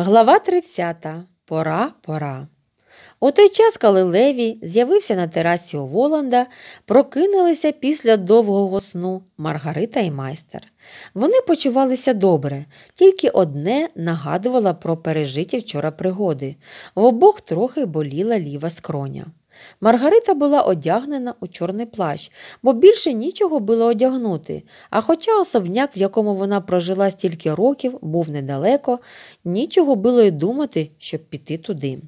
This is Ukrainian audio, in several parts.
Глава 30. Пора, пора. У той час, коли Леві з'явився на терасі у Воланда, прокинулися після довгого сну Маргарита і майстер. Вони почувалися добре, тільки одне нагадувало про пережиті вчора пригоди. В обох трохи боліла ліва скроня. Маргарита була одягнена у чорний плащ, бо більше нічого було одягнути. А хоча особняк, в якому вона прожила стільки років, був недалеко, нічого було й думати, щоб піти туди.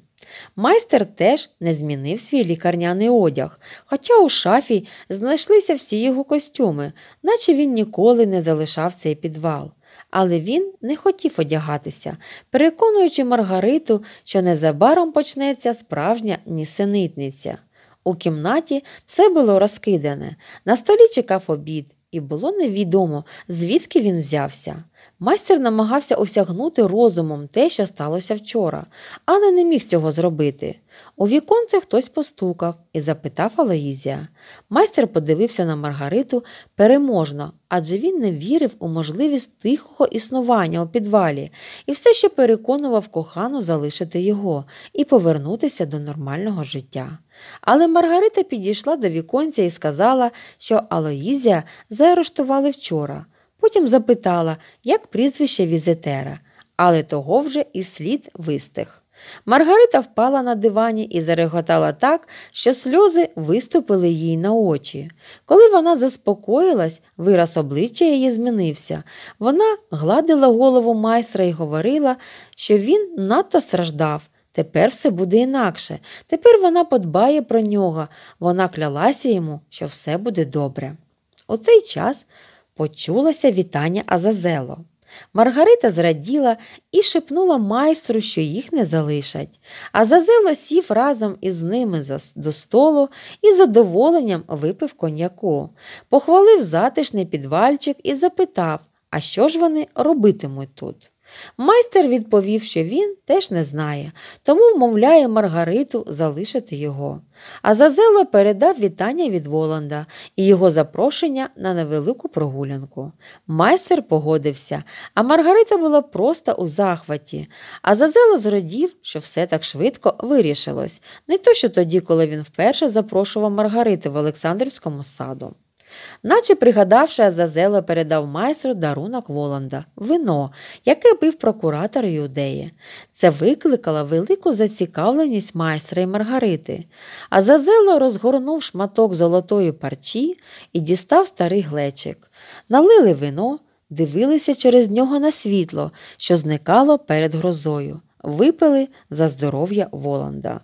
Майстер теж не змінив свій лікарняний одяг, хоча у шафі знайшлися всі його костюми, наче він ніколи не залишав цей підвал але він не хотів одягатися, переконуючи Маргариту, що незабаром почнеться справжня нісенитниця. У кімнаті все було розкидане, на столі чекав обід, і було невідомо, звідки він взявся. Майстер намагався осягнути розумом те, що сталося вчора, але не міг цього зробити. У віконце хтось постукав і запитав Алоїзія. Майстер подивився на Маргариту переможно, адже він не вірив у можливість тихого існування у підвалі і все ще переконував кохану залишити його і повернутися до нормального життя. Але Маргарита підійшла до віконця і сказала, що Алоїзія заарештували вчора. Потім запитала, як прізвище візитера, але того вже і слід вистих. Маргарита впала на дивані і зареготала так, що сльози виступили їй на очі. Коли вона заспокоїлась, вираз обличчя її змінився. Вона гладила голову майстра і говорила, що він надто страждав. Тепер все буде інакше. Тепер вона подбає про нього. Вона клялася йому, що все буде добре. У цей час почулося вітання Азазело. Маргарита зраділа і шепнула майстру, що їх не залишать, а Зазело сів разом із ними до столу і з задоволенням випив коньяку, похвалив затишний підвальчик і запитав, а що ж вони робитимуть тут. Майстер відповів, що він теж не знає, тому вмовляє Маргариту залишити його. А Зазело передав вітання від Воланда і його запрошення на невелику прогулянку. Майстер погодився, а Маргарита була просто у захваті. А Зазело зрадів, що все так швидко вирішилось, не то що тоді, коли він вперше запрошував Маргарити в Олександрівському саду. Наче пригадавши, Азазело передав майстру дарунок Воланда вино, яке пив прокуратор Юдеї. Це викликало велику зацікавленість майстра і Маргарити. Азазело розгорнув шматок золотої парчі і дістав старий глечик. Налили вино, дивилися через нього на світло, що зникало перед грозою, випили за здоров'я Воланда.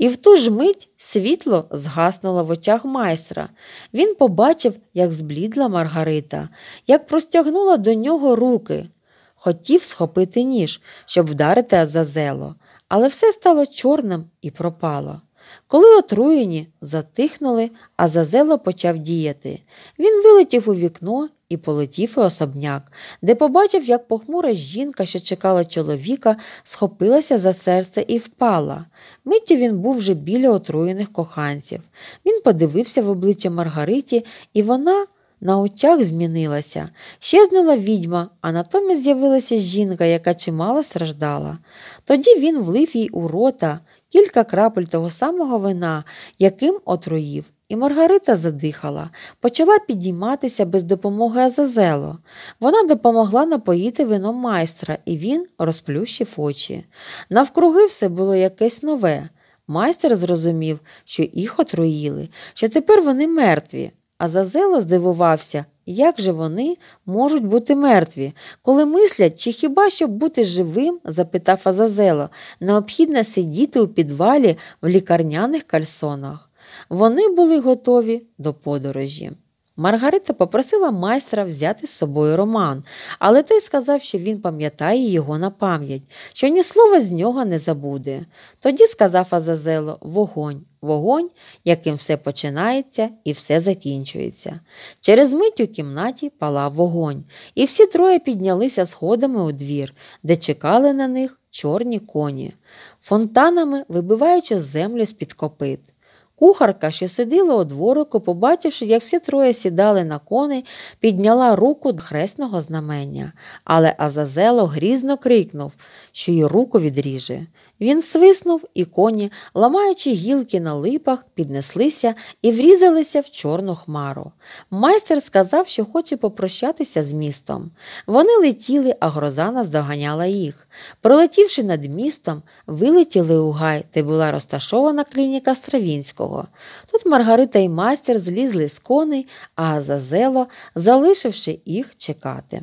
І в ту ж мить світло згаснуло в очах майстра. Він побачив, як зблідла Маргарита, як простягнула до нього руки. Хотів схопити ніж, щоб вдарити Азазело, але все стало чорним і пропало. Коли отруєні, затихнули, а зазело почав діяти. Він вилетів у вікно і полетів у особняк, де побачив, як похмура жінка, що чекала чоловіка, схопилася за серце і впала. Миттю він був вже біля отруєних коханців. Він подивився в обличчя Маргариті, і вона. На очах змінилася, щезнула відьма, а натомість з'явилася жінка, яка чимало страждала. Тоді він влив їй у рота кілька крапель того самого вина, яким отруїв. І Маргарита задихала, почала підійматися без допомоги Азазело. Вона допомогла напоїти вином майстра, і він розплющив очі. Навкруги все було якесь нове. Майстер зрозумів, що їх отруїли, що тепер вони мертві. Азазело здивувався, як же вони можуть бути мертві, коли мислять, чи хіба щоб бути живим? запитав Азазело, необхідно сидіти у підвалі в лікарняних кальсонах. Вони були готові до подорожі. Маргарита попросила майстра взяти з собою роман, але той сказав, що він пам'ятає його на пам'ять, що ні слова з нього не забуде. Тоді сказав Азазело вогонь, вогонь, яким все починається і все закінчується. Через мить у кімнаті палав вогонь, і всі троє піднялися сходами у двір, де чекали на них чорні коні, фонтанами вибиваючи землю з-під копит. Кухарка, що сиділа у дворику, побачивши, як всі троє сідали на коней, підняла руку до хресного знамення, але Азазело грізно крикнув, що й руку відріже. Він свиснув, і коні, ламаючи гілки на липах, піднеслися і врізалися в чорну хмару. Майстер сказав, що хоче попрощатися з містом. Вони летіли, а гроза наздоганяла їх. Пролетівши над містом, вилетіли у гай, де була розташована клініка Стравінського нього. Тут Маргарита і майстер злізли з коней, а Азазело, залишивши їх чекати.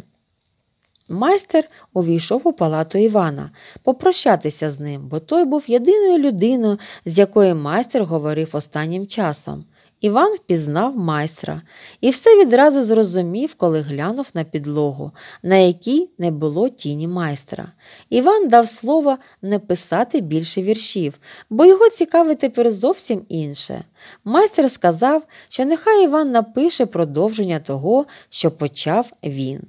Майстер увійшов у палату Івана попрощатися з ним, бо той був єдиною людиною, з якою майстер говорив останнім часом. Іван впізнав майстра і все відразу зрозумів, коли глянув на підлогу, на якій не було тіні майстра. Іван дав слово не писати більше віршів, бо його цікавить тепер зовсім інше. Майстер сказав, що нехай Іван напише продовження того, що почав він.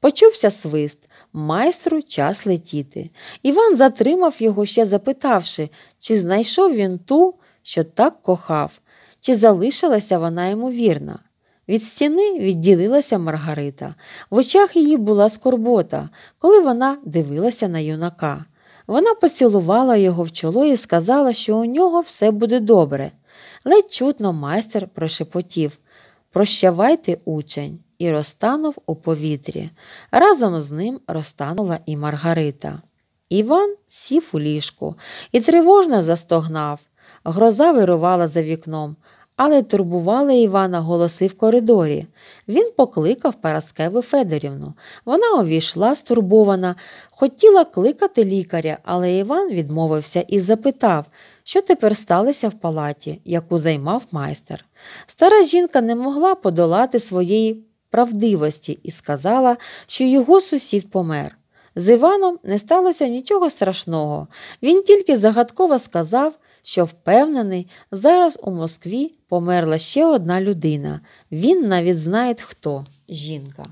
Почувся свист, майстру час летіти. Іван затримав його ще, запитавши, чи знайшов він ту, що так кохав. Чи залишилася вона йому вірна? Від стіни відділилася Маргарита. В очах її була скорбота, коли вона дивилася на юнака. Вона поцілувала його в чоло і сказала, що у нього все буде добре. Ледь чутно майстер прошепотів Прощавайте, учень, і розтанув у повітрі. Разом з ним розтанула і Маргарита. Іван сів у ліжку і тривожно застогнав. Гроза вирувала за вікном але турбували Івана голоси в коридорі. Він покликав Параскеву Федорівну. Вона увійшла, стурбована, хотіла кликати лікаря, але Іван відмовився і запитав, що тепер сталося в палаті, яку займав майстер. Стара жінка не могла подолати своєї правдивості і сказала, що його сусід помер. З Іваном не сталося нічого страшного. Він тільки загадково сказав, що впевнений, зараз у Москві померла ще одна людина. Він навіть знає хто жінка.